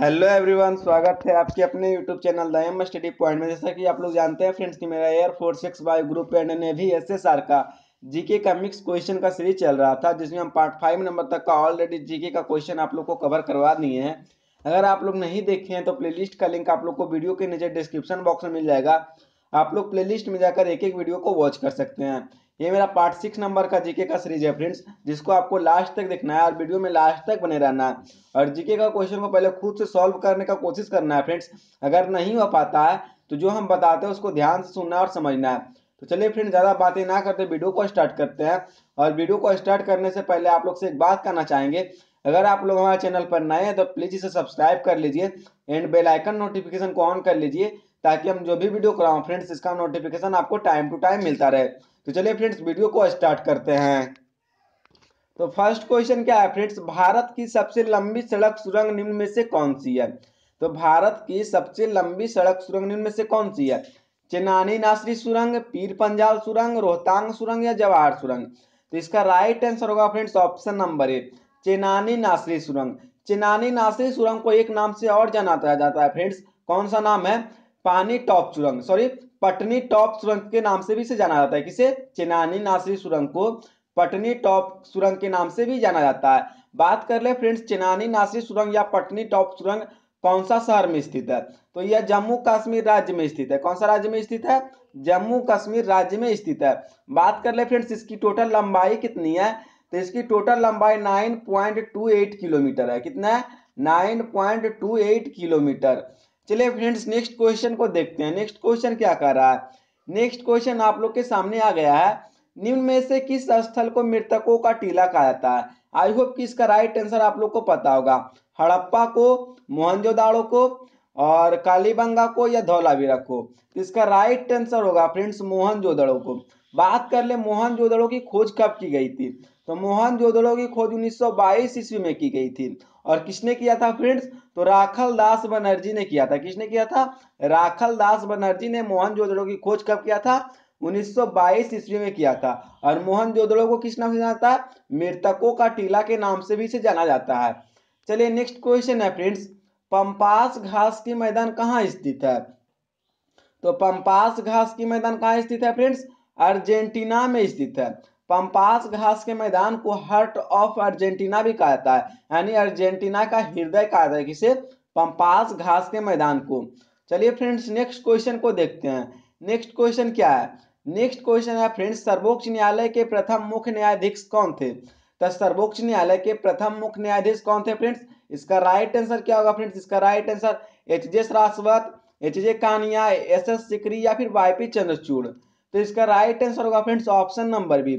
hello everyone स्वागत है आपके अपने YouTube channel Daim study point में जैसा कि आप लोग जानते हैं फ्रेंड्स कि मेरा air force X Y group and S R का जीके का मिक्स क्वेश्चन का सीरीज चल रहा था जिसमें हम पार्ट फाइव नंबर तक का ऑलरेडी जीके का क्वेश्चन आप लोग को कवर करवा दिए हैं अगर आप लोग नहीं देखे हैं तो प्ले का लिंक आप लोग को वीडियो के नीचे डिस्क्रिप्शन बॉक्स में मिल जाएगा आप लोग प्ले में जाकर एक एक वीडियो को वॉच कर सकते हैं ये मेरा पार्ट सिक्स नंबर का जीके का सीरीज है फ्रेंड्स जिसको आपको लास्ट तक देखना है और वीडियो में लास्ट तक बने रहना है और जीके का क्वेश्चन को पहले खुद से सॉल्व करने का कोशिश करना है फ्रेंड्स अगर नहीं हो पाता है तो जो हम बताते हैं उसको ध्यान से सुनना और समझना है तो चलिए फ्रेंड ज़्यादा बातें ना करते वीडियो को स्टार्ट करते हैं और वीडियो को स्टार्ट करने से पहले आप लोग से एक बात करना चाहेंगे अगर आप लोग हमारे चैनल पर नए हैं तो प्लीज़ इसे सब्सक्राइब कर लीजिए एंड बेल आइकन नोटिफिकेशन को ऑन कर लीजिए ताकि हम जो भी वीडियो कराऊं फ्रेंड्स इसका नोटिफिकेशन आपको टाइम टू टाइम मिलता रहे तो चलिए फ्रेंड्स वीडियो को स्टार्ट करते हैं तो फर्स्ट क्वेश्चन क्या है फ्रेंड्स भारत की सबसे लंबी सड़क सुरंग निम्न में से कौन सी है तो भारत की सबसे लंबी सड़क सुरंग निम्न में से कौन सी है चेनानी नासरी सुरंग पीर पंजाल सुरंग रोहतांग सुरंग या जवाहर सुरंग तो इसका राइट आंसर होगा friends option number A Chenani Nashri सुरंग चेनानी नासरी सुरंग को एक नाम से और जाना जाता है फ्रेंड्स कौन सा नाम है पानी टॉप सुरंग सॉरी पटनी टॉप सुरंग के नाम से भी इसे जाना जाता है किसे चेनानी नासरी सुरंग को पटनी टॉप सुरंग के नाम से भी जाना जाता है बात कर ले फ्रेंड्स चेनानी नासरी सुरंग या पटनी टॉप सुरंग कौन सा शहर में स्थित है तो यह जम्मू कश्मीर राज्य में स्थित है कौन सा राज्य में स्थित है जम्मू कश्मीर राज्य में स्थित है बात कर ले फ्रेंड्स इसकी टोटल लंबाई कितनी है तो इसकी टोटल लंबाई 9.28 किलोमीटर है कितना है 9.28 किलोमीटर चलिए फ्रेंड्स नेक्स्ट क्वेश्चन को देखते हैं नेक्स्ट क्वेश्चन क्या कर रहा है नेक्स्ट क्वेश्चन आप लोग के सामने आ गया है निम्न में से किस स्थल को मृतकों का टीला कहा जाता है आई होप कि इसका राइट आंसर आप लोग को पता होगा हड़प्पा को मोहनजोदाड़ो को और कालीबंगा को या धौलावीरा को तो इसका राइट आंसर होगा फ्रेंड्स मोहनजोदड़ो को बात कर ले मोहनजोदड़ो की खोज कब की गई थी तो मोहन जोदड़ो की खोज 1922 ईस्वी में की गई थी और किसने किया था फ्रेंड्स तो राखल दास बनर्जी ने किया था किसने किया था राखल दास बनर्जी ने मोहन जोदड़ो की खोज कब किया था 1922 ईस्वी में किया था और मोहन जोदड़ो को किस नाम से जाना जाता है मृतकों का टीला के नाम से भी इसे जाना जाता है चलिए नेक्स्ट क्वेश्चन है फ्रेंड्स पंपास घास की मैदान कहाँ स्थित है तो पंपास घास की मैदान कहाँ स्थित है फ्रेंड्स अर्जेंटीना में स्थित है पंपास घास के मैदान को हर्ट ऑफ अर्जेंटीना भी कहा जाता है यानी अर्जेंटीना का हृदय कहा जाता है किसे पंपास घास के मैदान को चलिए फ्रेंड्स नेक्स्ट क्वेश्चन को देखते हैं नेक्स्ट क्वेश्चन क्या है नेक्स्ट क्वेश्चन है फ्रेंड्स सर्वोच्च न्यायालय के प्रथम मुख्य न्यायाधीश कौन थे तो सर्वोच्च न्यायालय के प्रथम मुख्य न्यायाधीश कौन थे फ्रेंड्स इसका राइट आंसर क्या होगा फ्रेंड्स इसका राइट आंसर एच जे श्रासवत H J Kania S S Sikri या फिर वाई पी चंद्रचूड़ तो इसका राइट आंसर होगा friends option number B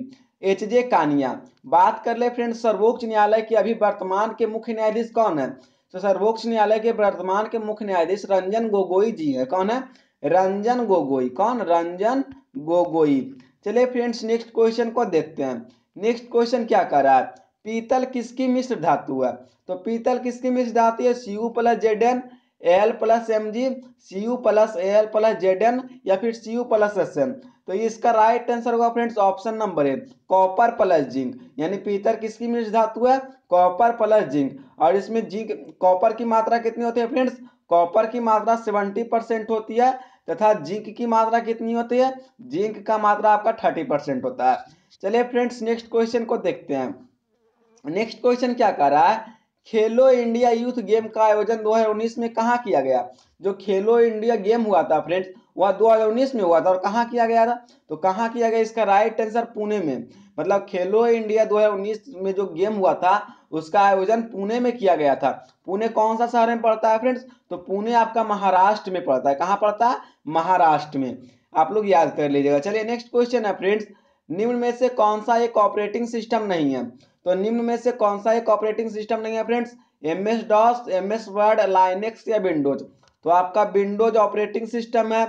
H J Kania बात कर ले फ्रेंड्स सर्वोच्च न्यायालय के अभी वर्तमान के मुख्य न्यायाधीश कौन है तो सर्वोच्च न्यायालय के वर्तमान के मुख्य न्यायाधीश रंजन गोगोई जी है कौन है रंजन गोगोई कौन रंजन गोगोई चलिए फ्रेंड्स नेक्स्ट क्वेश्चन को देखते हैं नेक्स्ट क्वेश्चन क्या कर रहा है पीतल किसकी मिश्र धातु है तो पीतल किसकी मिश्र धातु है C U plus Z N L plus M G C U plus L plus Z N या फिर C U plus S N तो इसका राइट आंसर होगा friends option number A copper plus zinc यानी पीतर किसकी मिश्र धातु है कॉपर प्लस जिंक और इसमें जिंक कॉपर की मात्रा कितनी होती है फ्रेंड्स कॉपर की मात्रा सेवेंटी परसेंट होती है तथा जिंक की मात्रा कितनी होती है जिंक का मात्रा आपका थर्टी परसेंट होता है चलिए फ्रेंड्स नेक्स्ट क्वेश्चन को देखते हैं नेक्स्ट क्वेश्चन क्या कर रहा है खेलो इंडिया यूथ गेम का आयोजन 2019 में कहाँ किया गया जो खेलो इंडिया गेम हुआ था फ्रेंड्स वह 2019 में हुआ था और कहाँ किया गया था तो कहाँ किया गया इसका राइट आंसर पुणे में मतलब खेलो इंडिया 2019 में जो गेम हुआ था उसका आयोजन पुणे में किया गया था पुणे कौन सा शहर में पड़ता है फ्रेंड्स तो पुणे आपका महाराष्ट्र में पड़ता है कहाँ पड़ता है महाराष्ट्र में आप लोग याद कर लीजिएगा चलिए नेक्स्ट क्वेश्चन है फ्रेंड्स निम्न में से कौन सा एक ऑपरेटिंग सिस्टम नहीं है तो निम्न में से कौन सा एक ऑपरेटिंग सिस्टम नहीं है friends M S DOS M S Word Linux या विंडोज तो आपका विंडोज ऑपरेटिंग सिस्टम है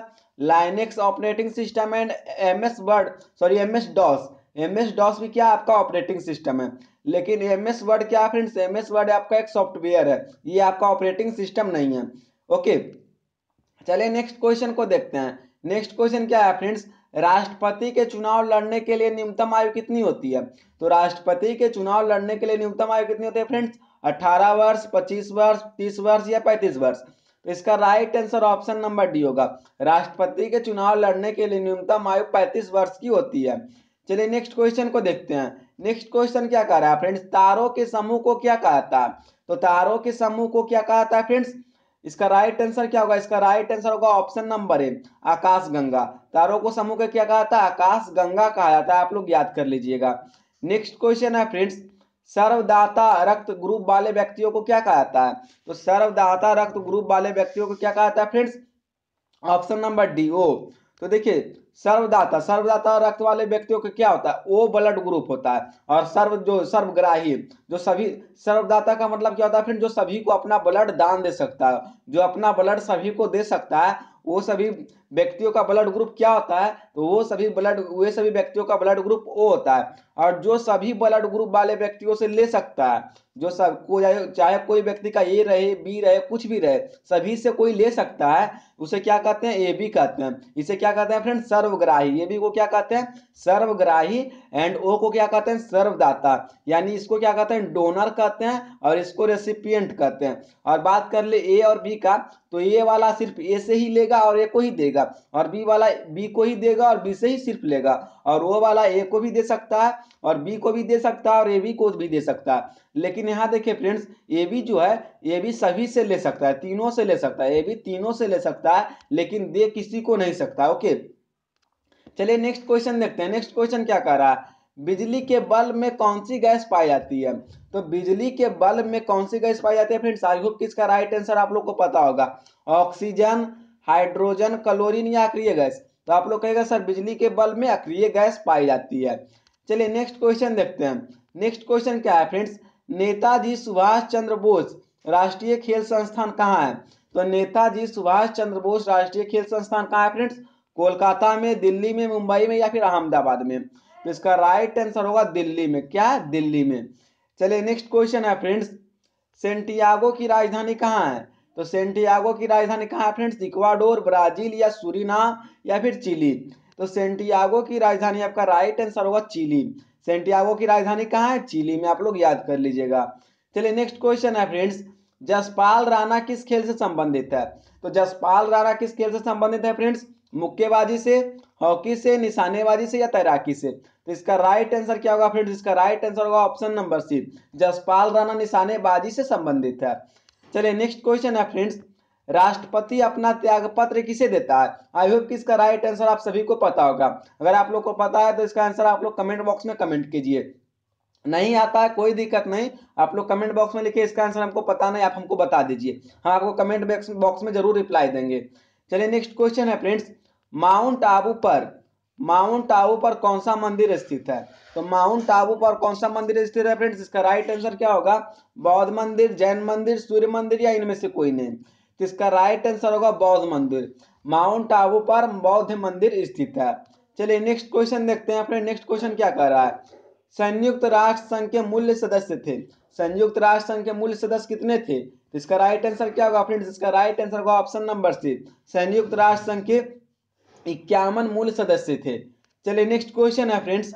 Linux operating system and M S Word sorry M S DOS M S DOS भी क्या आपका ऑपरेटिंग सिस्टम है लेकिन एम एस वर्ड क्या फ्रेंड्स एम एस वर्ड आपका एक सॉफ्टवेयर है ये आपका ऑपरेटिंग सिस्टम नहीं है ओके चलिए नेक्स्ट क्वेश्चन को देखते हैं नेक्स्ट क्वेश्चन क्या है फ्रेंड्स राष्ट्रपति के चुनाव लड़ने के लिए न्यूनतम आयु कितनी होती है तो राष्ट्रपति के चुनाव लड़ने के लिए न्यूनतम आयु कितनी होती है फ्रेंड्स 18 वर्ष 25 वर्ष 30 वर्ष या 35 वर्ष तो इसका right answer option number D होगा राष्ट्रपति के चुनाव लड़ने के लिए न्यूनतम आयु पैंतीस वर्ष की होती है चलिए नेक्स्ट क्वेश्चन को देखते हैं नेक्स्ट क्वेश्चन क्या कह रहा है फ्रेंड्स तारों के समूह को क्या कहता है तो तारों के समूह को क्या कहता है फ्रेंड्स इसका राइट आंसर क्या होगा इसका राइट आंसर होगा ऑप्शन नंबर ए आकाश गंगा तारों को समूह का क्या कहा था आकाश गंगा कहा जाता है आप लोग याद कर लीजिएगा नेक्स्ट क्वेश्चन है फ्रेंड्स सर्वदाता रक्त ग्रुप वाले व्यक्तियों को क्या कहा जाता है तो सर्वदाता रक्त ग्रुप वाले व्यक्तियों को क्या कहा जाता है friends option number D O तो देखिए सर्वदाता सर्वदाता रक्त वाले व्यक्तियों का क्या होता है ओ ब्लड ग्रुप होता है और सर्व जो सर्वग्राही जो सभी सर्वदाता का मतलब क्या होता है फ्रेंड जो सभी को अपना ब्लड दान दे सकता है जो अपना ब्लड सभी को दे सकता है वो सभी व्यक्तियों का ब्लड ग्रुप क्या होता है तो वो सभी ब्लड वे सभी व्यक्तियों का ब्लड ग्रुप ओ होता है और जो सभी ब्लड ग्रुप वाले व्यक्तियों से ले सकता है जो सब को चाहे कोई व्यक्ति का ए रहे बी रहे कुछ भी रहे सभी से कोई ले सकता है उसे क्या कहते हैं ए बी कहते हैं इसे क्या कहते हैं फ्रेंड सर्वग्राही ए बी को क्या कहते हैं सर्वग्राही एंड ओ को क्या कहते हैं सर्वदाता यानी इसको क्या कहते हैं डोनर कहते हैं और इसको रेसिपियंट कहते हैं और बात कर ले ए और बी का तो ए वाला सिर्फ ए से ही लेगा और ए को ही देगा देगा और बी वाला बी को ही देगा और बी से ही सिर्फ लेगा और वो वाला ए को भी दे सकता है और बी को भी दे सकता है और ए बी को भी दे सकता है लेकिन यहाँ देखिए फ्रेंड्स ए बी जो है ए बी सभी से ले सकता है तीनों से ले सकता है ए बी तीनों से ले सकता है लेकिन दे किसी को नहीं सकता ओके चलिए नेक्स्ट क्वेश्चन देखते हैं नेक्स्ट क्वेश्चन क्या कह रहा है बिजली के बल्ब में कौन सी गैस पाई जाती है तो बिजली के बल्ब में कौन सी गैस पाई जाती है फ्रेंड्स आई होप किसका राइट आंसर आप लोग को पता होगा ऑक्सीजन हाइड्रोजन क्लोरीन या अक्रिय गैस तो आप लोग कहेगा सर बिजली के बल्ब में अक्रिय गैस पाई जाती है चलिए नेक्स्ट क्वेश्चन देखते हैं नेक्स्ट क्वेश्चन क्या है फ्रेंड्स नेताजी सुभाष चंद्र बोस राष्ट्रीय खेल संस्थान कहाँ है तो नेताजी सुभाष चंद्र बोस राष्ट्रीय खेल संस्थान कहाँ है फ्रेंड्स कोलकाता में दिल्ली में मुंबई में या फिर अहमदाबाद में तो इसका राइट आंसर होगा दिल्ली में क्या दिल्ली में चलिए नेक्स्ट क्वेश्चन है फ्रेंड्स सेंटियागो की राजधानी कहाँ है तो सेंटियागो की राजधानी कहाँ है फ्रेंड्स इक्वाडोर ब्राजील या सूरीनाम या फिर चिली तो सेंटियागो की राजधानी आपका राइट आंसर होगा चिली सेंटियागो की राजधानी कहाँ है चिली में आप लोग याद कर लीजिएगा चलिए नेक्स्ट क्वेश्चन है फ्रेंड्स जसपाल राणा किस खेल से संबंधित है तो जसपाल राणा किस खेल से संबंधित है फ्रेंड्स मुक्केबाजी से हॉकी से निशानेबाजी से या तैराकी से तो इसका राइट आंसर क्या होगा फ्रेंड्स इसका राइट आंसर होगा option number C Jaspal Rana निशानेबाजी से संबंधित है चलिए नेक्स्ट क्वेश्चन है फ्रेंड्स राष्ट्रपति अपना पत्र किसे देता है आई होप किसका राइट आंसर आप सभी को पता होगा अगर आप लोग को पता है तो इसका आंसर आप लोग कमेंट बॉक्स में कमेंट कीजिए नहीं आता है कोई दिक्कत नहीं आप लोग कमेंट बॉक्स में लिखिए इसका आंसर हमको पता नहीं आप हमको बता दीजिए हम हाँ, आपको कमेंट बॉक्स में जरूर रिप्लाई देंगे चलिए नेक्स्ट क्वेश्चन है फ्रेंड्स माउंट आबू पर माउंट आबू पर कौन सा मंदिर स्थित है तो माउंट आबू पर कौन सा मंदिर स्थित है फ्रेंड्स इसका राइट आंसर क्या होगा बौद्ध मंदिर जैन मंदिर सूर्य मंदिर या इनमें से कोई नहीं तो इसका राइट आंसर होगा बौद्ध मंदिर माउंट आबू पर बौद्ध मंदिर स्थित है चलिए नेक्स्ट क्वेश्चन देखते हैं फ्रेंड नेक्स्ट क्वेश्चन क्या कह रहा है संयुक्त राष्ट्र संघ के मूल्य सदस्य थे संयुक्त राष्ट्र संघ के मूल्य सदस्य कितने थे तो इसका राइट आंसर क्या होगा फ्रेंड्स इसका राइट आंसर होगा ऑप्शन नंबर सी संयुक्त राष्ट्र संघ के इक्यावन मूल सदस्य थे चलिए नेक्स्ट क्वेश्चन है फ्रेंड्स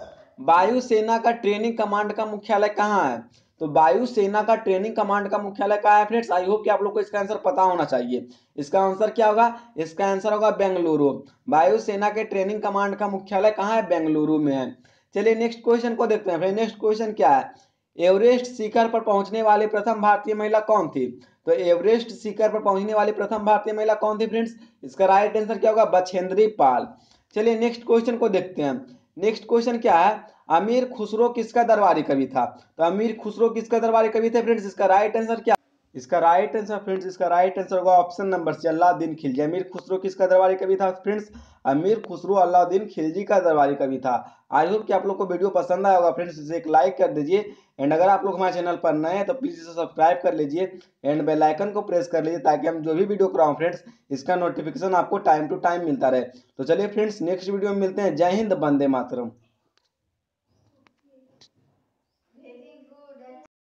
वायुसेना का ट्रेनिंग कमांड का मुख्यालय कहाँ है तो वायुसेना का ट्रेनिंग कमांड का मुख्यालय कहाँ है फ्रेंड्स आई होप कि आप लोग को इसका आंसर पता होना चाहिए इसका आंसर क्या होगा इसका आंसर होगा बेंगलुरु वायुसेना के ट्रेनिंग कमांड का मुख्यालय कहाँ है बेंगलुरु में है चलिए नेक्स्ट क्वेश्चन को देखते हैं फ्रेंड नेक्स्ट क्वेश्चन क्या है एवरेस्ट शिखर पर पहुंचने वाली प्रथम भारतीय महिला कौन थी तो एवरेस्ट शिखर पर पहुंचने वाली प्रथम भारतीय महिला कौन थी फ्रेंड्स इसका राइट आंसर क्या होगा बछेंद्री पाल चलिए नेक्स्ट क्वेश्चन को देखते हैं नेक्स्ट क्वेश्चन क्या है अमीर खुसरो किसका दरबारी कवि था तो अमीर खुसरो किसका दरबारी कवि थे फ्रेंड्स इसका राइट आंसर क्या इसका राइट आंसर फ्रेंड्स इसका राइट आंसर होगा option number C Alauddin Khilji Amir Khusro किसका दरबारी कवि था फ्रेंड्स अमीर खुसरो अलाउद्दीन खिलजी का दरबारी कवि था आई होप कि आप लोग को वीडियो पसंद आया होगा फ्रेंड्स इसे एक लाइक कर दीजिए एंड अगर आप लोग हमारे चैनल पर नए हैं तो प्लीज़ इसे सब्सक्राइब कर लीजिए एंड बेल आइकन को प्रेस कर लीजिए ताकि हम जो भी वीडियो कराऊँ फ्रेंड्स इसका नोटिफिकेशन आपको टाइम टू टाइम मिलता रहे तो चलिए फ्रेंड्स नेक्स्ट वीडियो में मिलते हैं जय हिंद बंदे मातरम